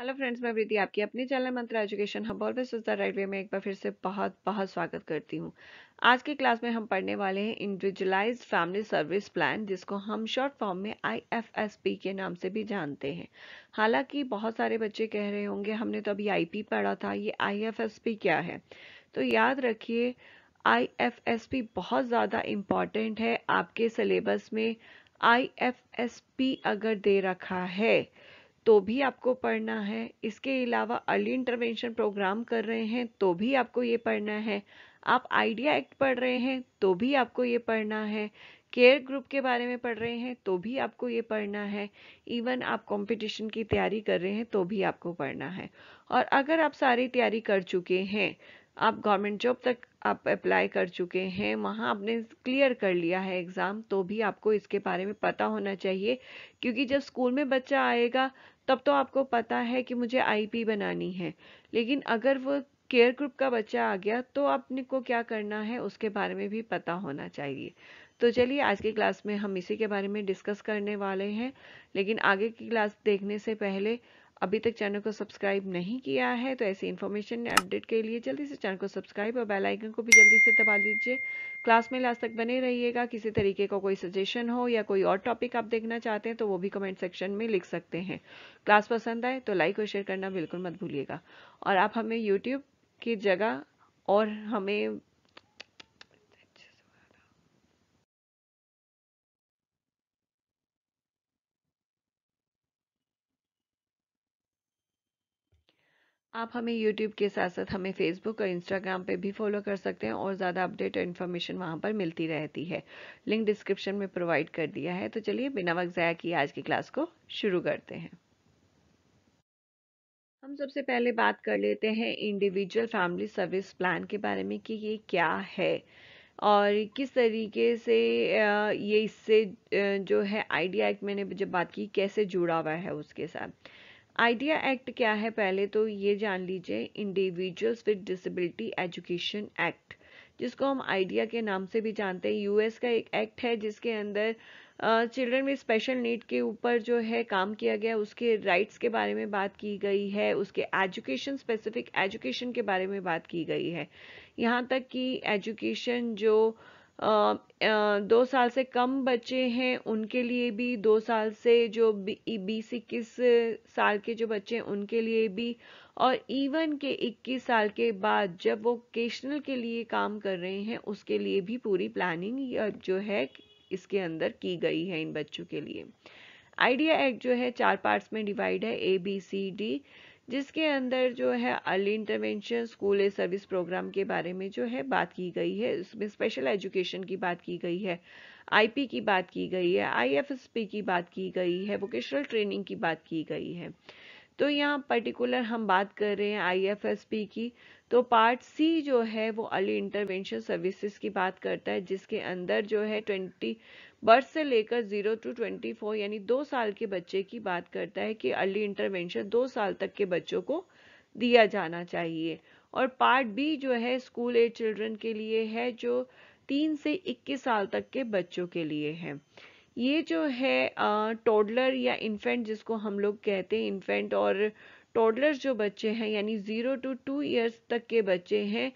hello friends मैं प्रीति आपकी अपने channel Mantra education hub always is the right way में एक बार फिर से बहुत बहुत स्वागत करती हूँ आज के क्लास में हम पढ़ने वाले हैं इंडिविजुअलाइज फैमिली सर्विस प्लान जिसको हम शॉर्ट फॉर्म में आईएफएसपी के नाम से भी जानते हैं हालांकि बहुत सारे बच्चे कह रहे होंगे हमने तो अभी आई पढ़ा था ये आई क्या है तो याद रखिए आई बहुत ज़्यादा इम्पॉर्टेंट है आपके सिलेबस में आई अगर दे रखा है तो भी आपको पढ़ना है इसके अलावा अर्ली इंटरवेंशन प्रोग्राम कर रहे हैं तो भी आपको ये पढ़ना है आप आइडिया एक्ट पढ़ रहे हैं तो भी आपको ये पढ़ना है केयर ग्रुप के बारे में पढ़ रहे हैं तो भी आपको ये पढ़ना है इवन आप कंपटीशन की तैयारी कर रहे हैं तो भी आपको पढ़ना है और अगर आप सारी तैयारी कर चुके हैं आप गवर्नमेंट जॉब तक आप अप्लाई कर चुके हैं वहाँ आपने क्लियर कर लिया है एग्ज़ाम तो भी आपको इसके बारे में पता होना चाहिए क्योंकि जब स्कूल में बच्चा आएगा तब तो आपको पता है कि मुझे आईपी बनानी है लेकिन अगर वो केयर ग्रुप का बच्चा आ गया तो अपने को क्या करना है उसके बारे में भी पता होना चाहिए तो चलिए आज की क्लास में हम इसी के बारे में डिस्कस करने वाले हैं लेकिन आगे की क्लास देखने से पहले अभी तक चैनल को सब्सक्राइब नहीं किया है तो ऐसी इन्फॉर्मेशन अपडेट के लिए जल्दी से चैनल को सब्सक्राइब और बेल आइकन को भी जल्दी से दबा लीजिए क्लास में लास्ट तक बने रहिएगा किसी तरीके का को कोई सजेशन हो या कोई और टॉपिक आप देखना चाहते हैं तो वो भी कमेंट सेक्शन में लिख सकते हैं क्लास पसंद आए तो लाइक और शेयर करना बिल्कुल मत भूलिएगा और आप हमें यूट्यूब की जगह और हमें आप हमें यूट्यूब के साथ साथ हमें फेसबुक और इंस्टाग्राम पे भी फॉलो कर सकते हैं और ज़्यादा अपडेट और इन्फॉर्मेशन वहाँ पर मिलती रहती है लिंक डिस्क्रिप्शन में प्रोवाइड कर दिया है तो चलिए बिना वक्त ज़ाया किए आज की क्लास को शुरू करते हैं हम सबसे पहले बात कर लेते हैं इंडिविजुअल फैमिली सर्विस प्लान के बारे में कि ये क्या है और किस तरीके से ये इससे जो है आइडिया एक मैंने जब बात की कैसे जुड़ा हुआ है उसके साथ आइडिया एक्ट क्या है पहले तो ये जान लीजिए individuals with disability education act जिसको हम आइडिया के नाम से भी जानते हैं यूएस का एक एक्ट है जिसके अंदर चिल्ड्रन में स्पेशल नीड के ऊपर जो है काम किया गया उसके राइट्स के बारे में बात की गई है उसके एजुकेशन स्पेसिफिक एजुकेशन के बारे में बात की गई है यहाँ तक कि एजुकेशन जो uh, दो साल से कम बच्चे हैं उनके लिए भी दो साल से जो बीस इक्कीस साल के जो बच्चे हैं उनके लिए भी और इवन के 21 साल के बाद जब वो वोकेशनल के लिए काम कर रहे हैं उसके लिए भी पूरी प्लानिंग जो है इसके अंदर की गई है इन बच्चों के लिए आइडिया एक्ट जो है चार पार्ट्स में डिवाइड है ए बी सी डी जिसके अंदर जो है early intervention school service programme के बारे में जो है बात की गई है उसमें स्पेशल एजुकेशन की बात की गई है आईपी की बात की गई है आईएफएसपी की बात की गई है वोकेशनल ट्रेनिंग की बात की गई है तो यहाँ पर्टिकुलर हम बात कर रहे हैं आईएफएसपी की तो पार्ट सी जो है वो अली इंटरवेंशन सर्विसेज की बात करता है जिसके अंदर जो है ट्वेंटी बर्थ से लेकर जीरो टू ट्वेंटी फोर यानी दो साल के बच्चे की बात करता है कि अली इंटरवेंशन दो साल तक के बच्चों को दिया जाना चाहिए और पार्ट बी जो है स्कूल एज चिल्ड्रन के लिए है जो तीन से इक्कीस साल तक के बच्चों के लिए है ये जो है टोडलर या इन्फेंट जिसको हम लोग कहते हैं इन्फेंट और टोडलर जो बच्चे हैं यानी ज़ीरो टू टू ईयर्स तक के बच्चे हैं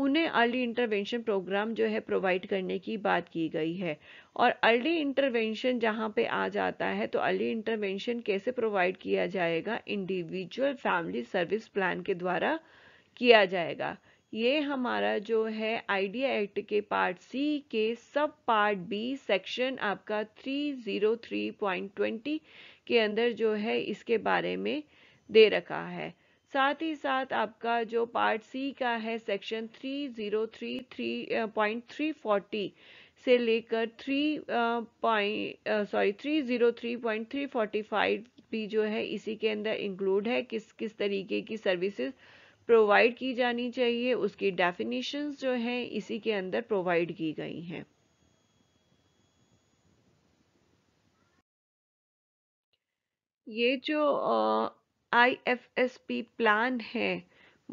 उन्हें अर्ली इंटरवेंशन प्रोग्राम जो है प्रोवाइड करने की बात की गई है और अर्ली इंटरवेंशन जहाँ पे आ जाता है तो अर्ली इंटरवेंशन कैसे प्रोवाइड किया जाएगा इंडिविजुअल फैमिली सर्विस प्लान के द्वारा किया जाएगा ये हमारा जो है आइडिया एक्ट के पार्ट सी के सब पार्ट बी सेक्शन आपका 303.20 के अंदर जो है इसके बारे में दे रखा है साथ ही साथ आपका जो पार्ट सी का है सेक्शन 303.340 से लेकर three point sorry three zero three point three forty five भी जो है इसी के अंदर इंक्लूड है किस किस तरीके की सर्विसेज प्रोवाइड की जानी चाहिए उसकी डेफिनेशंस जो हैं इसी के अंदर प्रोवाइड की गई हैं ये जो I F S P plan है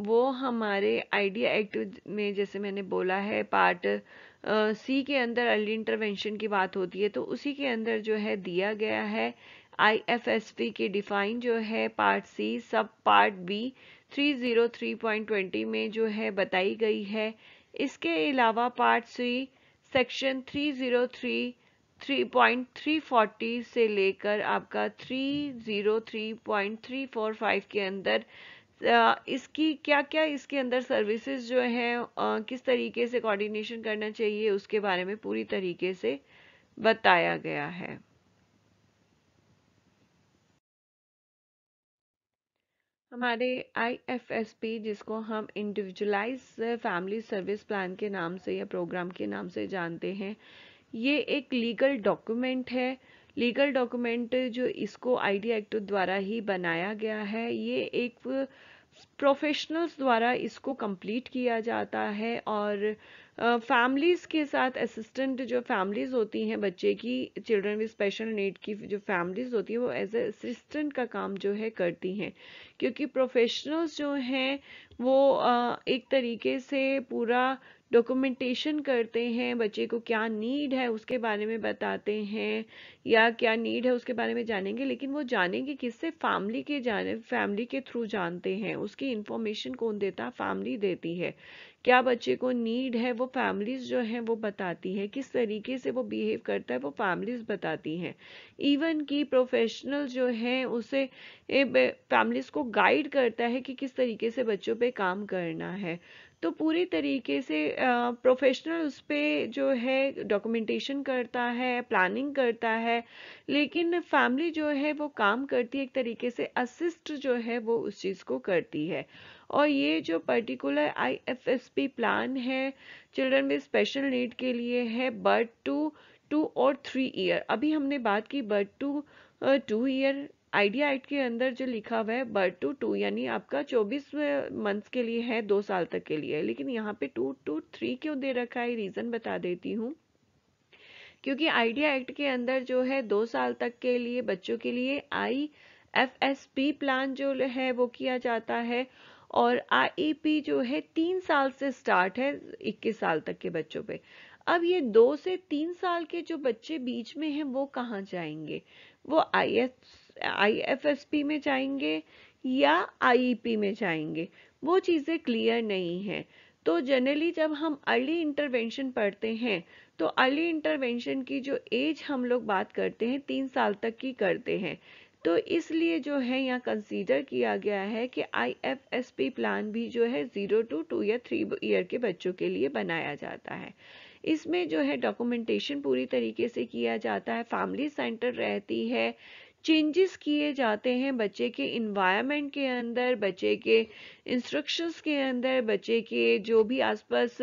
वो हमारे आइडिया एक्ट में जैसे मैंने बोला है पार्ट सी के अंदर अर्ली इंटरवेंशन की बात होती है तो उसी के अंदर जो है दिया गया है आई एफ एस पी के डिफाइन जो है पार्ट सी सब पार्ट बी 303.20 में जो है बताई गई है इसके अलावा पार्ट सी सेक्शन 303 3.340 से लेकर आपका 303.345 के अंदर इसकी क्या क्या इसके अंदर सर्विसेज जो हैं किस तरीके से कोऑर्डिनेशन करना चाहिए उसके बारे में पूरी तरीके से बताया गया है हमारे आईएफएसपी जिसको हम इंडिविजुअलाइज फैमिली सर्विस प्लान के नाम से या प्रोग्राम के नाम से जानते हैं ये एक लीगल डॉक्यूमेंट है लीगल डॉक्यूमेंट जो इसको आईडी एक्ट द्वारा ही बनाया गया है ये एक प्रोफेशनल्स द्वारा इसको कंप्लीट किया जाता है और फैमिलीज़ के साथ असिस्टेंट जो फैमिलीज़ होती हैं बच्चे की चिल्ड्रन विद स्पेशल नीड की जो फैमिलीज़ होती हैं वो एज ए असिस्टेंट का काम जो है करती हैं क्योंकि प्रोफेशनल्स जो हैं वो एक तरीके से पूरा डॉक्यूमेंटेशन करते हैं बच्चे को क्या नीड है उसके बारे में बताते हैं या क्या नीड है उसके बारे में जानेंगे लेकिन वो जानेंगे किससे फैमिली के जाने फैमिली के थ्रू जानते हैं उसकी इन्फॉर्मेशन कौन देता फैमिली देती है क्या बच्चे को नीड है वो फैमिलीज जो हैं वो बताती हैं किस तरीके से वो बिहेव करता है वो फैमिलीज बताती हैं इवन कि प्रोफेशनल जो हैं उसे फैमिलीज को गाइड करता है कि किस तरीके से बच्चों पे काम करना है तो पूरी तरीके से प्रोफेशनल उस पर जो है डॉक्यूमेंटेशन करता है प्लानिंग करता है लेकिन फैमिली जो है वो काम करती है एक तरीके से असिस्ट जो है वो उस चीज़ को करती है और ये जो पर्टिकुलर आईएफएसपी प्लान है चिल्ड्रन विद स्पेशल नीड के लिए है बर्थ टू टू और थ्री ईयर अभी हमने बात की birth to two year IDEA act के अंदर जो लिखा हुआ है बर टू टू यानी आपका 24 मंथ्स के लिए है दो साल तक के लिए लेकिन यहाँ पे टू टू थ्री क्यों दे रखा है रीज़न बता देती हूँ क्योंकि आइडिया एक्ट के अंदर जो है दो साल तक के लिए बच्चों के लिए I F S P plan जो है वो किया जाता है और आई e जो है तीन साल से स्टार्ट है इक्कीस साल तक के बच्चों पे अब ये दो से तीन साल के जो बच्चे बीच में हैं वो कहाँ जाएंगे वो आई एस आई में जाएंगे या आई e में जाएंगे वो चीज़ें क्लियर नहीं हैं तो जनरली जब हम अर्ली इंटरवेंशन पढ़ते हैं तो अर्ली इंटरवेंशन की जो एज हम लोग बात करते हैं तीन साल तक की करते हैं तो इसलिए जो है यहाँ कंसीडर किया गया है कि आईएफएसपी प्लान भी जो है ज़ीरो टू टू या थ्री ईयर के बच्चों के लिए बनाया जाता है इसमें जो है डॉक्यूमेंटेशन पूरी तरीके से किया जाता है फैमिली सेंटर रहती है चेंजेस किए जाते हैं बच्चे के इन्वायरमेंट के अंदर बच्चे के इंस्ट्रक्शंस के अंदर बच्चे के जो भी आसपास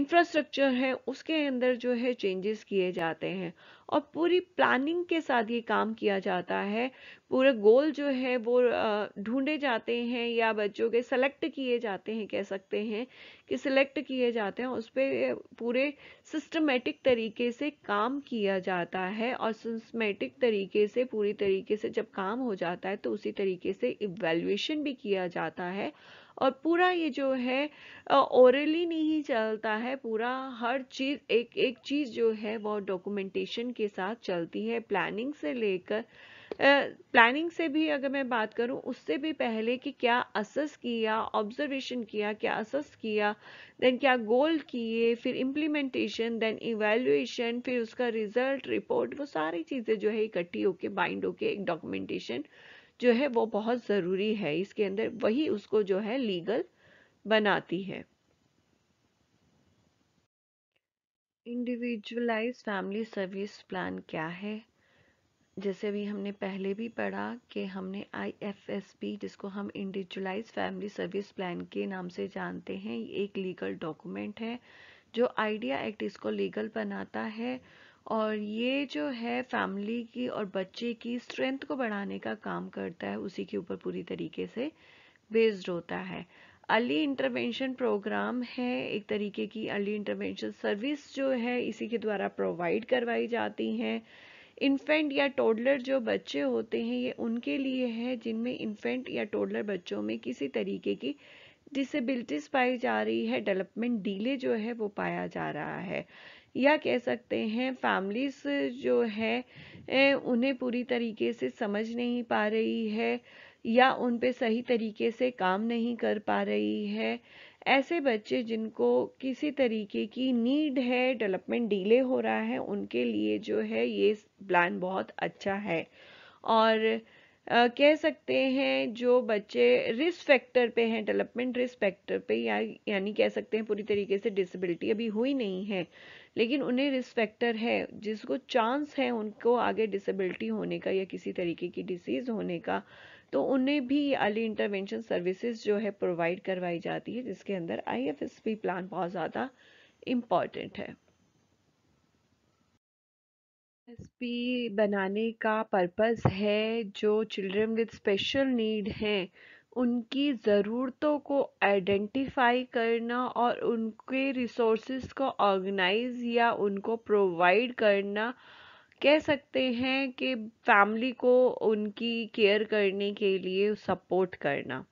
इंफ्रास्ट्रक्चर है उसके अंदर जो है चेंजेस किए जाते हैं और पूरी प्लानिंग के साथ ये काम किया जाता है पूरे गोल जो है वो ढूंढे जाते हैं या बच्चों के सेलेक्ट किए जाते हैं कह सकते हैं कि सिलेक्ट किए जाते हैं उस पर पूरे सिस्टमेटिक तरीके से काम किया जाता है और सिस्टमेटिक तरीके से पूरी तरीके से जब काम हो जाता है तो उसी तरीके से इवेल्युएशन भी किया जाता है और पूरा ये जो है ओरली नहीं चलता है पूरा हर चीज़ एक एक चीज़ जो है वो डॉक्यूमेंटेशन के साथ चलती है प्लानिंग से लेकर प्लानिंग uh, से भी अगर मैं बात करूं उससे भी पहले कि क्या असस किया ऑब्जर्वेशन किया क्या असस किया देन क्या गोल किए फिर इम्प्लीमेंटेशन देन इवेल्युएशन फिर उसका रिजल्ट रिपोर्ट वो सारी चीज़ें जो है इकट्ठी होके बाइंड होके एक डॉक्यूमेंटेशन जो है वो बहुत ज़रूरी है इसके अंदर वही उसको जो है लीगल बनाती है इंडिविजुअलाइज फैमिली सर्विस प्लान क्या है जैसे भी हमने पहले भी पढ़ा कि हमने आईएफएसपी जिसको हम इंडिविजुअलाइज फैमिली सर्विस प्लान के नाम से जानते हैं ये एक लीगल डॉक्यूमेंट है जो आइडिया एक्ट इसको लीगल बनाता है और ये जो है फैमिली की और बच्चे की स्ट्रेंथ को बढ़ाने का काम करता है उसी के ऊपर पूरी तरीके से बेस्ड होता है अर्ली इंटरवेंशन प्रोग्राम है एक तरीके की अर्ली इंटरवेंशन सर्विस जो है इसी के द्वारा प्रोवाइड करवाई जाती हैं इन्फेंट या टोडलर जो बच्चे होते हैं ये उनके लिए है जिनमें इन्फेंट या टोडलर बच्चों में किसी तरीके की डिसेबिलिटीज पाई जा रही है डेवलपमेंट डीले जो है वो पाया जा रहा है या कह सकते हैं फैमिलीज जो है उन्हें पूरी तरीके से समझ नहीं पा रही है या उन पे सही तरीके से काम नहीं कर पा रही है ऐसे बच्चे जिनको किसी तरीके की नीड है डेवलपमेंट डिले हो रहा है उनके लिए जो है ये प्लान बहुत अच्छा है और Uh, कह सकते हैं जो बच्चे रिस्क फैक्टर पे हैं डेवलपमेंट रिस्क फैक्टर पे या यानी कह सकते हैं पूरी तरीके से डिसेबिलिटी अभी हुई नहीं है लेकिन उन्हें रिस्क फैक्टर है जिसको चांस है उनको आगे डिसेबिलिटी होने का या किसी तरीके की डिसीज़ होने का तो उन्हें भी अर्ली इंटरवेंशन सर्विसेज जो है प्रोवाइड करवाई जाती है जिसके अंदर आईएफएसपी प्लान बहुत ज़्यादा इम्पॉर्टेंट है एसपी बनाने का पर्पस है जो चिल्ड्रन विद स्पेशल नीड हैं उनकी ज़रूरतों को आइडेंटिफाई करना और उनके रिसोर्सेज को ऑर्गेनाइज या उनको प्रोवाइड करना कह सकते हैं कि फैमिली को उनकी केयर करने के लिए सपोर्ट करना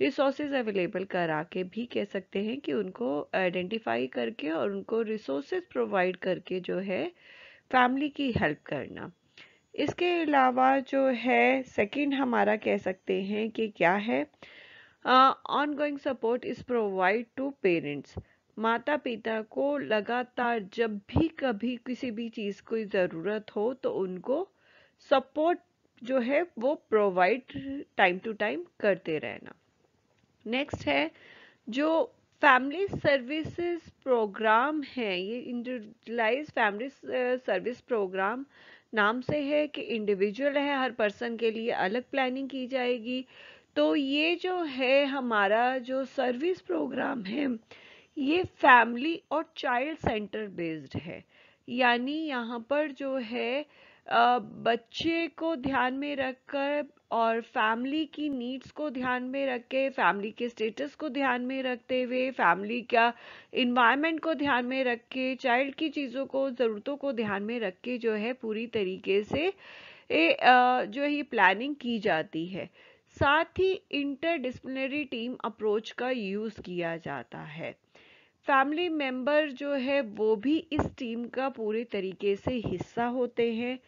रिसोर्सेज अवेलेबल करा के भी कह सकते हैं कि उनको आइडेंटिफाई करके और उनको रिसोर्सेज प्रोवाइड करके जो है फैमिली की हेल्प करना इसके अलावा जो है सेकंड हमारा कह सकते हैं कि क्या है ongoing support is provide to parents माता पिता को लगातार जब भी कभी किसी भी चीज़ की ज़रूरत हो तो उनको सपोर्ट जो है वो प्रोवाइड टाइम टू टाइम करते रहना नेक्स्ट है जो फैमिली सर्विसेज प्रोग्राम है ये इंडिविजुअलाइज फैमिली सर्विस प्रोग्राम नाम से है कि इंडिविजुअल है हर पर्सन के लिए अलग प्लानिंग की जाएगी तो ये जो है हमारा जो सर्विस प्रोग्राम है ये फैमिली और चाइल्ड सेंटर बेस्ड है यानी यहाँ पर जो है बच्चे को ध्यान में रखकर और फैमिली की नीड्स को ध्यान में रख के फैमिली के स्टेटस को ध्यान में रखते हुए फैमिली का इन्वायरमेंट को ध्यान में रख के चाइल्ड की चीज़ों को ज़रूरतों को ध्यान में रख के जो है पूरी तरीके से ए, जो है प्लानिंग की जाती है साथ ही इंटर टीम अप्रोच का यूज़ किया जाता है फैमिली मेंबर जो है वो भी इस टीम का पूरे तरीके से हिस्सा होते हैं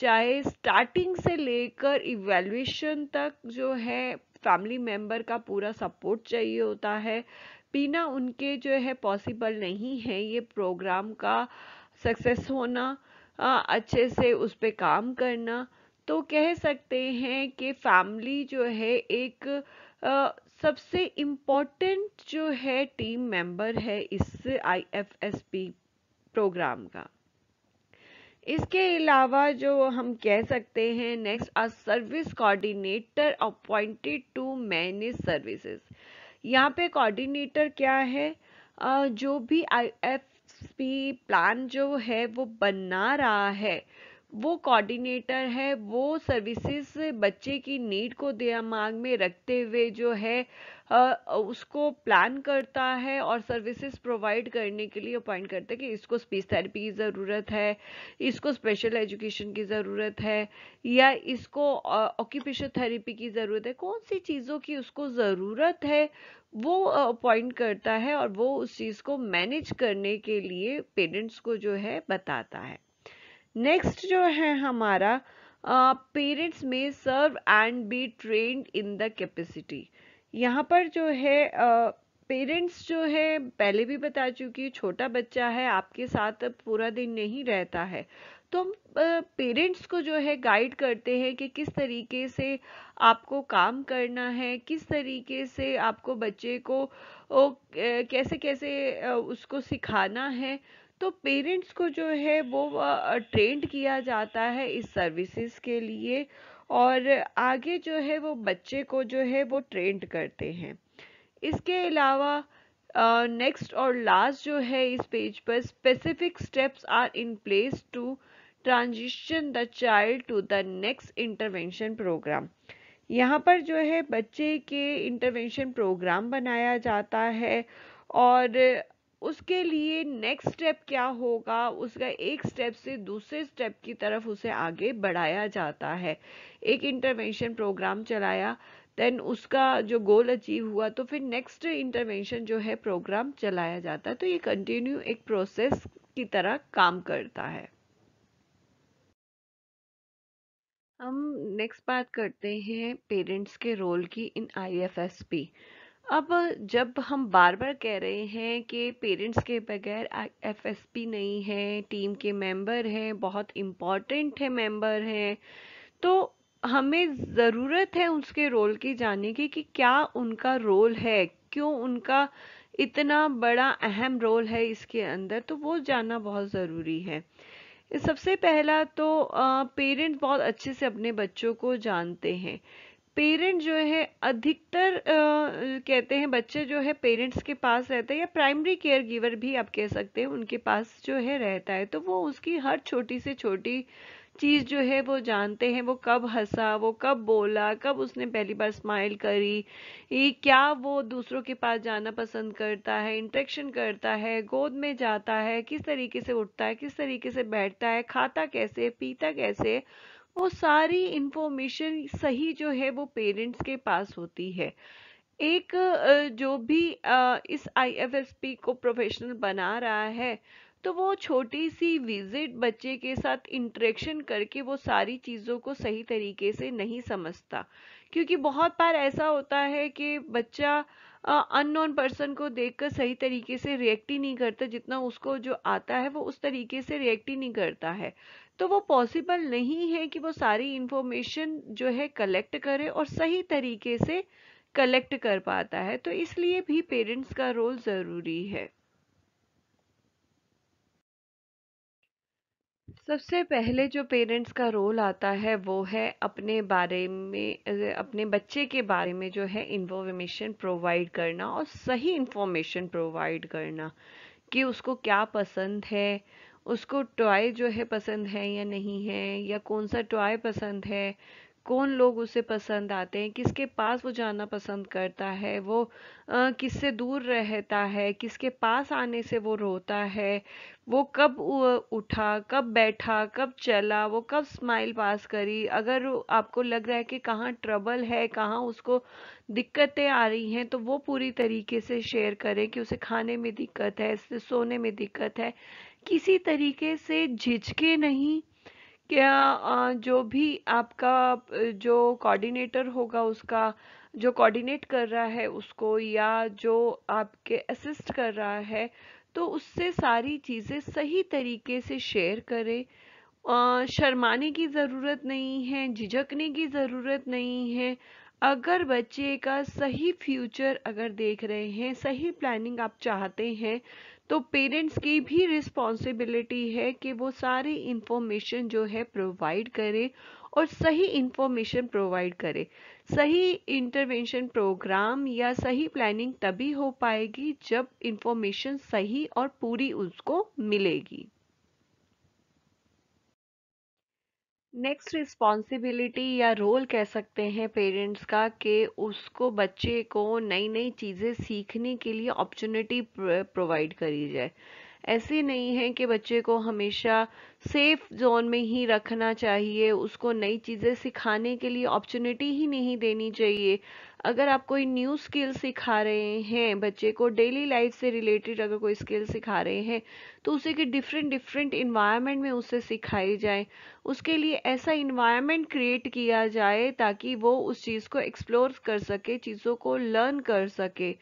चाहे स्टार्टिंग से लेकर इवेल्युएशन तक जो है फैमिली मेंबर का पूरा सपोर्ट चाहिए होता है बिना उनके जो है पॉसिबल नहीं है ये प्रोग्राम का सक्सेस होना अच्छे से उस पर काम करना तो कह सकते हैं कि फैमिली जो है एक सबसे इम्पोर्टेंट जो है टीम मेंबर है इस आईएफएसपी प्रोग्राम का इसके अलावा जो हम कह सकते हैं next a service coordinator appointed to manage services यहाँ पे कोऑर्डिनेटर क्या है जो भी आई एफ पी प्लान जो है वो बना रहा है वो कोऑर्डिनेटर है वो सर्विसेज बच्चे की नीड को दिमाग में रखते हुए जो है उसको प्लान करता है और सर्विसेज प्रोवाइड करने के लिए अपॉइंट करता है कि इसको स्पीच थेरेपी की ज़रूरत है इसको स्पेशल एजुकेशन की ज़रूरत है या इसको ऑक्यूपेशन थेरेपी की ज़रूरत है कौन सी चीज़ों की उसको ज़रूरत है वो अपॉइंट करता है और वो उस चीज़ को मैनेज करने के लिए पेरेंट्स को जो है बताता है नेक्स्ट जो है हमारा parents may serve and be trained in the capacity यहाँ पर जो है पेरेंट्स uh, जो है पहले भी बता चुकी छोटा बच्चा है आपके साथ पूरा दिन नहीं रहता है तो हम पेरेंट्स को जो है गाइड करते हैं कि किस तरीके से आपको काम करना है किस तरीके से आपको बच्चे को ओ, कैसे कैसे उसको सिखाना है तो पेरेंट्स को जो है वो ट्रेंड किया जाता है इस सर्विसेज के लिए और आगे जो है वो बच्चे को जो है वो ट्रेंड करते हैं इसके अलावा नेक्स्ट और लास्ट जो है इस पेज पर specific steps are in place to transition the child to the next intervention program यहाँ पर जो है बच्चे के इंटरवेंशन प्रोग्राम बनाया जाता है और उसके लिए नेक्स्ट स्टेप क्या होगा उसका एक स्टेप से दूसरे स्टेप की तरफ उसे आगे बढ़ाया जाता है एक इंटरवेंशन प्रोग्राम चलाया देन उसका जो गोल अचीव हुआ तो फिर नेक्स्ट इंटरवेंशन जो है प्रोग्राम चलाया जाता है तो ये कंटिन्यू एक प्रोसेस की तरह काम करता है हम नेक्स्ट बात करते हैं पेरेंट्स के रोल की in I F S P अब जब हम बार बार कह रहे हैं कि पेरेंट्स के बगैर एफएसपी नहीं है टीम के मेंबर हैं बहुत इम्पॉर्टेंट है मेंबर हैं तो हमें ज़रूरत है उसके रोल की जानने की कि क्या उनका रोल है क्यों उनका इतना बड़ा अहम रोल है इसके अंदर तो वो जानना बहुत ज़रूरी है सबसे पहला तो पेरेंट्स बहुत अच्छे से अपने बच्चों को जानते हैं पेरेंट जो है अधिकतर कहते हैं बच्चे जो है पेरेंट्स के पास रहते हैं या प्राइमरी केयर गिवर भी आप कह सकते हैं उनके पास जो है रहता है तो वो उसकी हर छोटी से छोटी चीज़ जो है वो जानते हैं वो कब हंसा वो कब बोला कब उसने पहली बार स्माइल करी ये क्या वो दूसरों के पास जाना पसंद करता है इंट्रेक्शन करता है गोद में जाता है किस तरीके से उठता है किस तरीके से बैठता है खाता कैसे पीता कैसे वो सारी इंफॉर्मेशन सही जो है वो पेरेंट्स के पास होती है एक जो भी इस आईएफएसपी को प्रोफेशनल बना रहा है तो वो छोटी सी विजिट बच्चे के साथ इंटरेक्शन करके वो सारी चीज़ों को सही तरीके से नहीं समझता क्योंकि बहुत बार ऐसा होता है कि बच्चा अननोन पर्सन को देखकर सही तरीके से रिएक्ट ही नहीं करता जितना उसको जो आता है वो उस तरीके से रिएक्ट ही नहीं करता है तो वो पॉसिबल नहीं है कि वो सारी इंफॉर्मेशन जो है कलेक्ट करे और सही तरीके से कलेक्ट कर पाता है तो इसलिए भी पेरेंट्स का रोल ज़रूरी है सबसे पहले जो पेरेंट्स का रोल आता है वो है अपने बारे में अपने बच्चे के बारे में जो है इन्फॉर्मेशन प्रोवाइड करना और सही इन्फॉर्मेशन प्रोवाइड करना कि उसको क्या पसंद है उसको टॉय जो है पसंद है या नहीं है या कौन सा टॉय पसंद है कौन लोग उसे पसंद आते हैं किसके पास वो जाना पसंद करता है वो किससे दूर रहता है किसके पास आने से वो रोता है वो कब उठा कब बैठा कब चला वो कब स्माइल पास करी अगर आपको लग रहा है कि कहाँ ट्रबल है कहाँ उसको दिक्कतें आ रही हैं तो वो पूरी तरीके से शेयर करें कि उसे खाने में दिक्कत है सोने में दिक्कत है किसी तरीके से झिझके नहीं क्या जो भी आपका जो कोऑर्डिनेटर होगा उसका जो कोऑर्डिनेट कर रहा है उसको या जो आपके असिस्ट कर रहा है तो उससे सारी चीज़ें सही तरीके से शेयर करें शर्माने की ज़रूरत नहीं है झिझकने की ज़रूरत नहीं है अगर बच्चे का सही फ्यूचर अगर देख रहे हैं सही प्लानिंग आप चाहते हैं तो पेरेंट्स की भी रिस्पॉन्सिबिलिटी है कि वो सारी इंफॉर्मेशन जो है प्रोवाइड करें और सही इंफॉर्मेशन प्रोवाइड करें सही इंटरवेंशन प्रोग्राम या सही प्लानिंग तभी हो पाएगी जब इंफॉर्मेशन सही और पूरी उसको मिलेगी नेक्स्ट रिस्पॉन्सिबिलिटी या रोल कह सकते हैं पेरेंट्स का कि उसको बच्चे को नई नई चीज़ें सीखने के लिए अपॉर्चुनिटी प्रोवाइड करी जाए ऐसे नहीं है कि बच्चे को हमेशा सेफ जोन में ही रखना चाहिए उसको नई चीज़ें सिखाने के लिए अपॉर्चुनिटी ही नहीं देनी चाहिए अगर आप कोई न्यू स्किल सिखा रहे हैं बच्चे को डेली लाइफ से रिलेटेड अगर कोई स्किल सिखा रहे हैं तो उसे के डिफरेंट डिफरेंट इन्वायरमेंट में उसे सिखाई जाए उसके लिए ऐसा इन्वायरमेंट क्रिएट किया जाए ताकि वो उस चीज़ को एक्सप्लोर कर सके चीज़ों को लर्न कर सके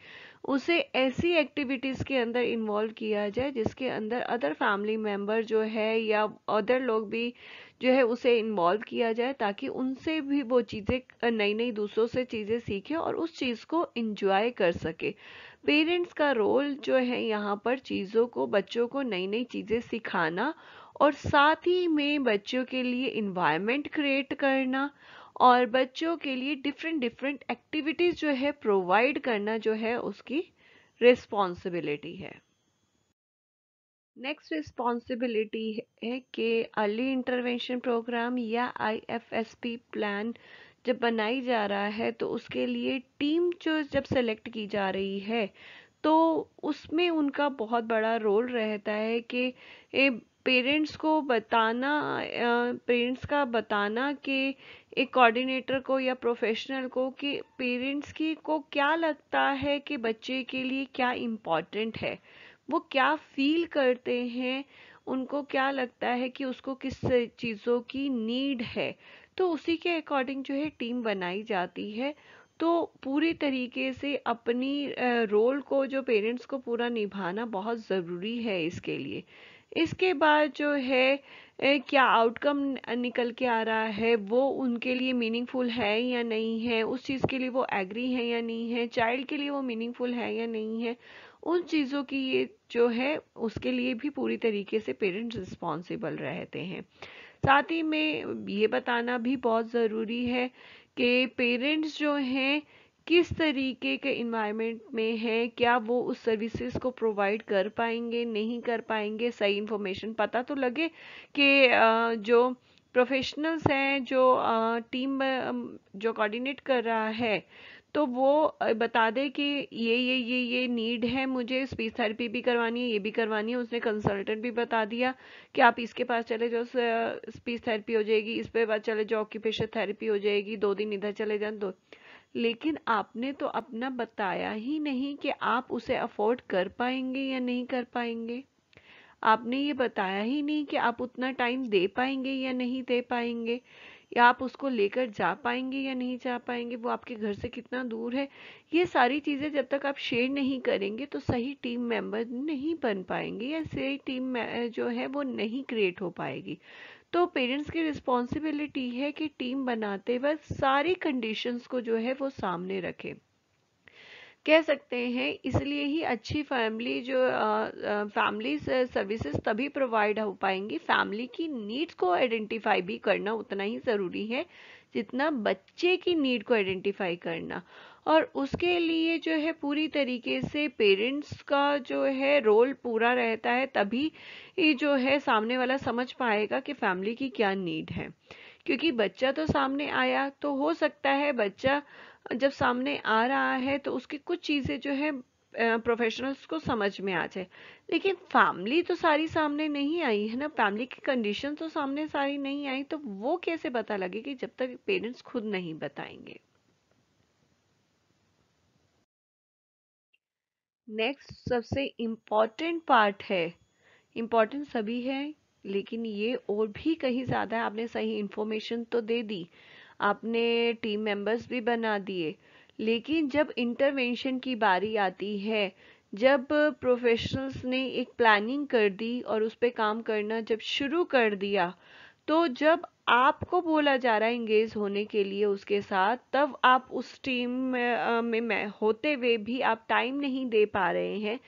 उसे ऐसी एक्टिविटीज़ के अंदर इन्वॉल्व किया जाए जिसके अंदर अदर फैमिली मेम्बर जो है या अदर लोग भी जो है उसे इन्वॉल्व किया जाए ताकि उनसे भी वो चीज़ें नई नई दूसरों से चीज़ें सीखे और उस चीज़ को इंजॉय कर सके पेरेंट्स का रोल जो है यहाँ पर चीज़ों को बच्चों को नई नई चीज़ें सिखाना और साथ ही में बच्चों के लिए इन्वायरमेंट क्रिएट करना और बच्चों के लिए डिफरेंट डिफरेंट एक्टिविटीज़ जो है प्रोवाइड करना जो है उसकी रिस्पॉन्सिबिलिटी है नेक्स्ट रिस्पॉन्सिबिलिटी है कि अर्ली इंटरवेंशन प्रोग्राम या आईएफएसपी प्लान जब बनाई जा रहा है तो उसके लिए टीम जो जब सेलेक्ट की जा रही है तो उसमें उनका बहुत बड़ा रोल रहता है कि पेरेंट्स को बताना पेरेंट्स का बताना कि एक कोऑर्डिनेटर को या प्रोफेशनल को कि पेरेंट्स की को क्या लगता है कि बच्चे के लिए क्या इम्पॉर्टेंट है वो क्या फील करते हैं उनको क्या लगता है कि उसको किस चीज़ों की नीड है तो उसी के अकॉर्डिंग जो है टीम बनाई जाती है तो पूरी तरीके से अपनी रोल को जो पेरेंट्स को पूरा निभाना बहुत ज़रूरी है इसके लिए इसके बाद जो है क्या आउटकम निकल के आ रहा है वो उनके लिए मीनिंगफुल है या नहीं है उस चीज़ के लिए वो एग्री है या नहीं है चाइल्ड के लिए वो मीनिंगफुल है या नहीं है उन चीज़ों की ये जो है उसके लिए भी पूरी तरीके से पेरेंट्स रिस्पॉन्सिबल रहते हैं साथ ही में ये बताना भी बहुत ज़रूरी है कि पेरेंट्स जो हैं किस तरीके के इन्वायरमेंट में है क्या वो उस सर्विसेज को प्रोवाइड कर पाएंगे नहीं कर पाएंगे सही इन्फॉर्मेशन पता तो लगे कि जो प्रोफेशनल्स हैं जो टीम जो कोऑर्डिनेट कर रहा है तो वो बता दे कि ये ये ये ये नीड है मुझे स्पीच थेरेपी भी करवानी है ये भी करवानी है उसने कंसल्टेंट भी बता दिया कि आप इसके पास चले जाओ स्पीच थेरेपी हो जाएगी इस पे बाद चले जाओ ऑक्यूपेशन थेरेपी हो जाएगी दो दिन इधर चले जाए दो लेकिन आपने तो अपना बताया ही नहीं कि आप उसे अफोर्ड कर पाएंगे या नहीं कर पाएंगे आपने ये बताया ही नहीं कि आप उतना टाइम दे पाएंगे या नहीं दे पाएंगे या आप उसको लेकर जा पाएंगे या नहीं जा पाएंगे वो आपके घर से कितना दूर है ये सारी चीज़ें जब तक आप शेयर नहीं करेंगे तो सही टीम मेंबर नहीं बन पाएंगे या सही टीम जो है वो नहीं क्रिएट हो पाएगी तो पेरेंट्स की रिस्पॉन्सिबिलिटी है कि टीम बनाते वक्त सारी कंडीशंस को जो है वो सामने रखें कह सकते हैं इसलिए ही अच्छी फैमिली जो फैमिली सर्विसेज तभी प्रोवाइड हो पाएंगी फैमिली की नीड्स को आइडेंटिफाई भी करना उतना ही ज़रूरी है जितना बच्चे की नीड को आइडेंटिफाई करना और उसके लिए जो है पूरी तरीके से पेरेंट्स का जो है रोल पूरा रहता है तभी जो है सामने वाला समझ पाएगा कि फैमिली की क्या नीड है क्योंकि बच्चा तो सामने आया तो हो सकता है बच्चा जब सामने आ रहा है तो उसकी कुछ चीज़ें जो है प्रोफेशनल्स को समझ में आ जाए लेकिन फैमिली तो सारी सामने नहीं आई है ना फैमिली की कंडीशन तो सामने सारी नहीं आई तो वो कैसे पता लगेगी जब तक पेरेंट्स खुद नहीं बताएंगे नेक्स्ट सबसे इम्पॉर्टेंट पार्ट है इम्पॉर्टेंट सभी है लेकिन ये और भी कहीं ज़्यादा है आपने सही इन्फॉर्मेशन तो दे दी आपने टीम मेंबर्स भी बना दिए लेकिन जब इंटरवेंशन की बारी आती है जब प्रोफेशनल्स ने एक प्लानिंग कर दी और उस पर काम करना जब शुरू कर दिया तो जब आपको बोला जा रहा है इंगेज होने के लिए उसके साथ तब आप उस टीम में, में, होते हुए भी आप टाइम नहीं दे पा रहे हैं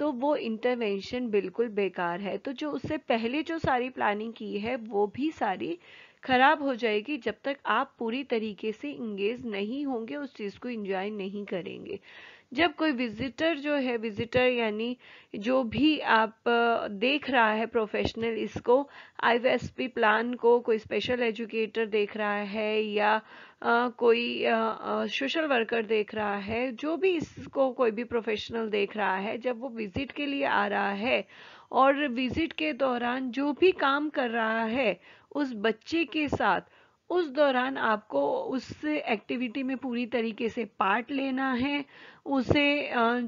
तो वो इंटरवेंशन बिल्कुल बेकार है तो जो उससे पहले जो सारी प्लानिंग की है वो भी सारी खराब हो जाएगी जब तक आप पूरी तरीके से इंगेज नहीं होंगे उस चीज़ को इंजॉय नहीं करेंगे जब कोई विजिटर जो है विजिटर यानी जो भी आप देख रहा है प्रोफेशनल इसको आई प्लान को कोई स्पेशल एजुकेटर देख रहा है या आ, कोई सोशल वर्कर देख रहा है जो भी इसको कोई भी प्रोफेशनल देख रहा है जब वो विजिट के लिए आ रहा है और विजिट के दौरान जो भी काम कर रहा है उस बच्चे के साथ उस दौरान आपको उस एक्टिविटी में पूरी तरीके से पार्ट लेना है उसे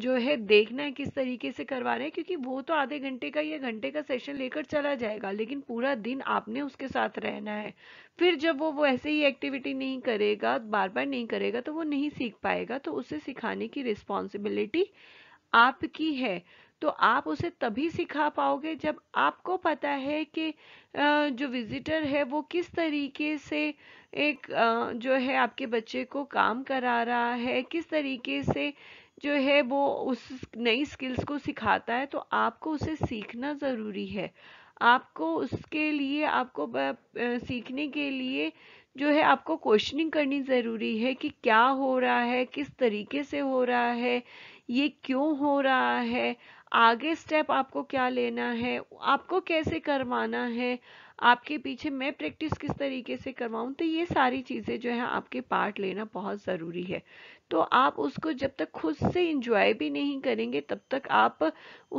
जो है देखना है किस तरीके से करवा रहे हैं क्योंकि वो तो आधे घंटे का या घंटे का सेशन लेकर चला जाएगा लेकिन पूरा दिन आपने उसके साथ रहना है फिर जब वो वो ऐसे ही एक्टिविटी नहीं करेगा बार बार नहीं करेगा तो वो नहीं सीख पाएगा तो उसे सिखाने की रिस्पॉन्सिबिलिटी आपकी है तो आप उसे तभी सिखा पाओगे जब आपको पता है कि जो विज़िटर है वो किस तरीके से एक जो है आपके बच्चे को काम करा रहा है किस तरीके से जो है वो उस नई स्किल्स को सिखाता है तो आपको उसे सीखना ज़रूरी है आपको उसके लिए आपको सीखने के लिए जो है आपको क्वेश्चनिंग करनी ज़रूरी है कि क्या हो रहा है किस तरीके से हो रहा है ये क्यों हो रहा है आगे स्टेप आपको क्या लेना है आपको कैसे करवाना है आपके पीछे मैं प्रैक्टिस किस तरीके से करवाऊँ तो ये सारी चीज़ें जो है आपके पार्ट लेना बहुत ज़रूरी है तो आप उसको जब तक खुद से इंजॉय भी नहीं करेंगे तब तक आप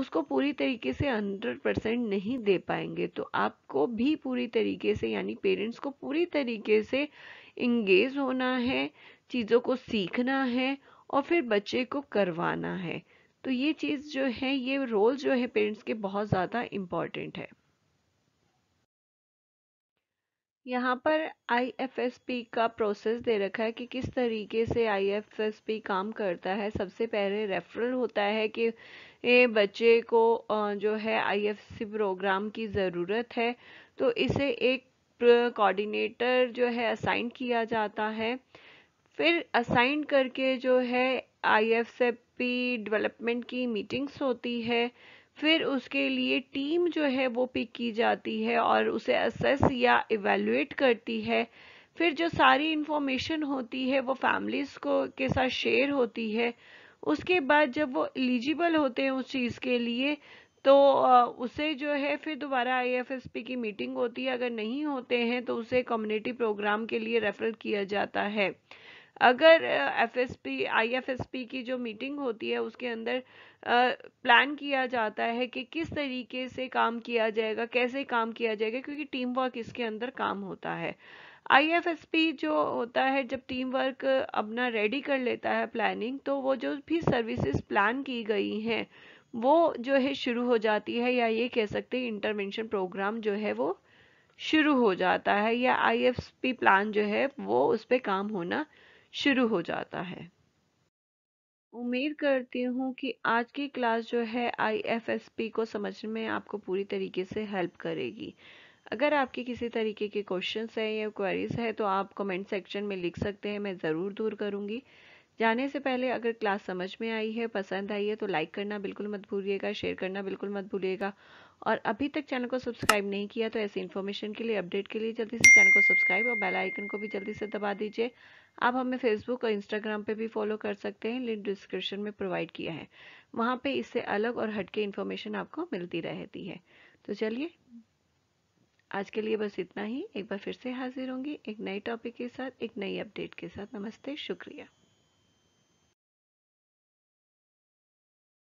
उसको पूरी तरीके से हंड्रेड परसेंट नहीं दे पाएंगे तो आपको भी पूरी तरीके से यानी पेरेंट्स को पूरी तरीके से इंगेज होना है चीज़ों को सीखना है और फिर बच्चे को करवाना है तो ये चीज़ जो है ये रोल जो है पेरेंट्स के बहुत ज़्यादा इम्पॉर्टेंट है यहाँ पर आईएफएसपी का प्रोसेस दे रखा है कि किस तरीके से आईएफएसपी काम करता है सबसे पहले रेफरल होता है कि बच्चे को जो है सी प्रोग्राम की ज़रूरत है तो इसे एक कोऑर्डिनेटर जो है असाइन किया जाता है फिर असाइन करके जो है आई एफ पी डेवलपमेंट की मीटिंग्स होती है फिर उसके लिए टीम जो है वो पिक की जाती है और उसे असेस या इवेलुएट करती है फिर जो सारी इंफॉर्मेशन होती है वो फैमिलीज को के साथ शेयर होती है उसके बाद जब वो एलिजिबल होते हैं उस चीज़ के लिए तो उसे जो है फिर दोबारा आईएफएसपी की मीटिंग होती है अगर नहीं होते हैं तो उसे कम्युनिटी प्रोग्राम के लिए रेफर किया जाता है अगर F S P I F S P की जो मीटिंग होती है उसके अंदर प्लान किया जाता है कि किस तरीके से काम किया जाएगा कैसे काम किया जाएगा क्योंकि टीम वर्क इसके अंदर काम होता है आईएफएसपी जो होता है जब टीम वर्क अपना रेडी कर लेता है प्लानिंग तो वो जो भी सर्विसेज प्लान की गई हैं वो जो है शुरू हो जाती है या ये कह सकते हैं इंटरवेंशन प्रोग्राम जो है वो शुरू हो जाता है या आईएफएसपी प्लान जो है वो उस पर काम होना शुरू हो जाता है उम्मीद करती हूँ कि आज की क्लास जो है आईएफएसपी को समझने में आपको पूरी तरीके से हेल्प करेगी अगर आपके किसी तरीके के क्वेश्चंस हैं या क्वेरीज है तो आप कमेंट सेक्शन में लिख सकते हैं मैं ज़रूर दूर करूँगी जाने से पहले अगर क्लास समझ में आई है पसंद आई है तो लाइक करना बिल्कुल मत भूलिएगा शेयर करना बिल्कुल मत भूलिएगा और अभी तक चैनल को सब्सक्राइब नहीं किया तो ऐसी इन्फॉर्मेशन के लिए अपडेट के लिए जल्दी से चैनल को सब्सक्राइब और बेल आइकन को भी जल्दी से दबा दीजिए आप हमें फेसबुक और इंस्टाग्राम पे भी फॉलो कर सकते हैं लिंक डिस्क्रिप्शन में प्रोवाइड किया है वहाँ पे इससे अलग और हटके इन्फॉर्मेशन आपको मिलती रहती है तो चलिए आज के लिए बस इतना ही एक बार फिर से हाजिर होंगी एक नए टॉपिक के साथ एक नई अपडेट के साथ नमस्ते शुक्रिया